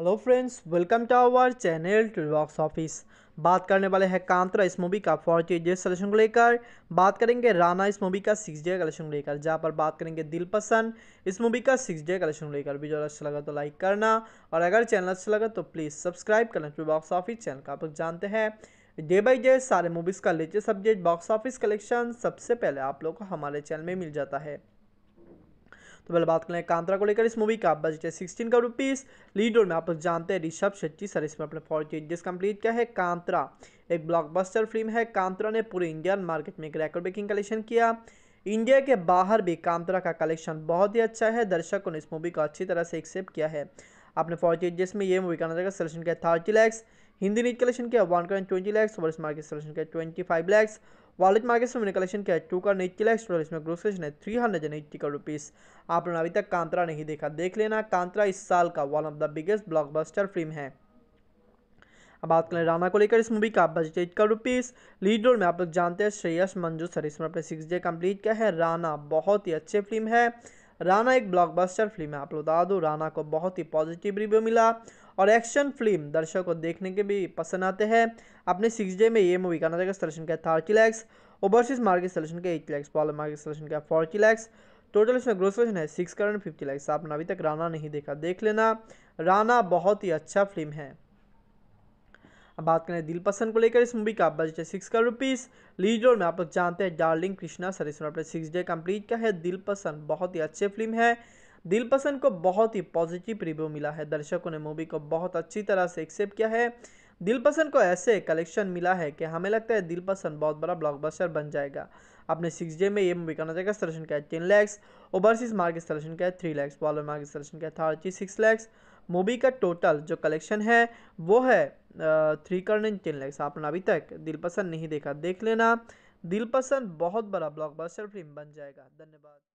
hello friends welcome to our channel box office बात करने वाले हैं कांतरा इस मूवी का फोर्टी एट कलेक्शन को लेकर बात करेंगे राना इस मूवी का सिक्स डे कलेक्शन को लेकर जहां पर बात करेंगे दिल पसंद इस मूवी का सिक्स डे कलेक्शन को लेकर वीडियो अच्छा लगा तो लाइक करना और अगर चैनल अच्छा लगा तो प्लीज़ सब्सक्राइब करना बॉक्स ऑफिस चैनल का आप लोग जानते हैं डे बाई डे सारे मूवीज़ का latest update box office collection सबसे पहले आप लोग को हमारे चैनल में मिल जाता है तो पहले बात कर लें कांतरा को लेकर इस मूवी का बजट है सिक्सटीन का रुपीज़ लीड रोल में आप लोग जानते हैं ऋषभ शेट्टी सर इसमें अपने फॉर चेंजेस कंप्लीट किया है कांतरा एक ब्लॉकबस्टर फिल्म है कांतरा ने पूरे इंडियन मार्केट में एक रिकॉर्ड ब्रेकिंग कलेक्शन किया इंडिया के बाहर भी कांतरा का कलेक्शन बहुत ही अच्छा है दर्शकों ने इस मूवी को अच्छी तरह से एक्सेप्ट किया है अपने फोर्टी एट में ये मूवी का नजर सलेक्शन किया thirty lakhs Hindi net collection किया वन करेंट ट्वेंटी लैक्स और इस मार्केट सलेक्शन किया ट्वेंटी फाइव लैक्स मार्केट से में कलेक्शन किया टू का नहीं किला एक्सप्रेस में ग्रोस है three hundred and eighty crore rupees आप लोगों ने अभी तक कांतरा नहीं देखा देख लेना कांतरा इस साल का one of the biggest blockbuster film है अब बात करें राणा को लेकर इस मूवी का budget eight crore rupees lead role में आप लोग जानते हैं श्रेयस मंजू सर इसमें अपने सिक्स डे कंप्लीट किया है राणा बहुत ही अच्छी फिल्म है राना एक ब्लॉकबस्टर फिल्म है आप लोग बता दो राना को बहुत ही पॉजिटिव रिव्यू मिला और एक्शन फिल्म दर्शकों को देखने के भी पसंद आते हैं अपने सिक्स डे में ये मूवी का नाटक सलेक्शन का thirty lakhs overseas market selection का एट लैक्स पॉलर मार्केट सलेक्शन का फोर्टी लैक्स टोटल इसमें ग्रोथ सलेक्शन है सिक्स करेंट फिफ्टी लैक्स आपने अभी तक राना नहीं देखा देख लेना राना बहुत ही अच्छा फिल्म है अब बात करें दिल पसंद को लेकर इस मूवी का बजट है six crore rupees lead role में आप लोग जानते हैं डार्लिंग कृष्णा सर इस सिक्स डे कंप्लीट का है दिल पसंद बहुत ही अच्छी फिल्म है दिल पसंद को बहुत ही पॉजिटिव रिव्यू मिला है दर्शकों ने मूवी को बहुत अच्छी तरह से एक्सेप्ट किया है दिलपसंद को ऐसे कलेक्शन मिला है कि हमें लगता है दिलपसंद बहुत बड़ा ब्लॉकबस्टर बन जाएगा अपने सिक्स डे में ये मूवी करना चाहिए सलेक्शन क्या है ten lakhs overseas market selection क्या है थ्री लैक्स बॉलर मार्केट सलेक्शन क्या है थर्टी सिक्स लैक्स मूवी का टोटल जो कलेक्शन है वो है थ्री करने टेन लैक्स आपने अभी तक दिलपसंद नहीं देखा देख लेना दिलपसंद बहुत बड़ा ब्लॉकबस्टर फिल्म बन जाएगा धन्यवाद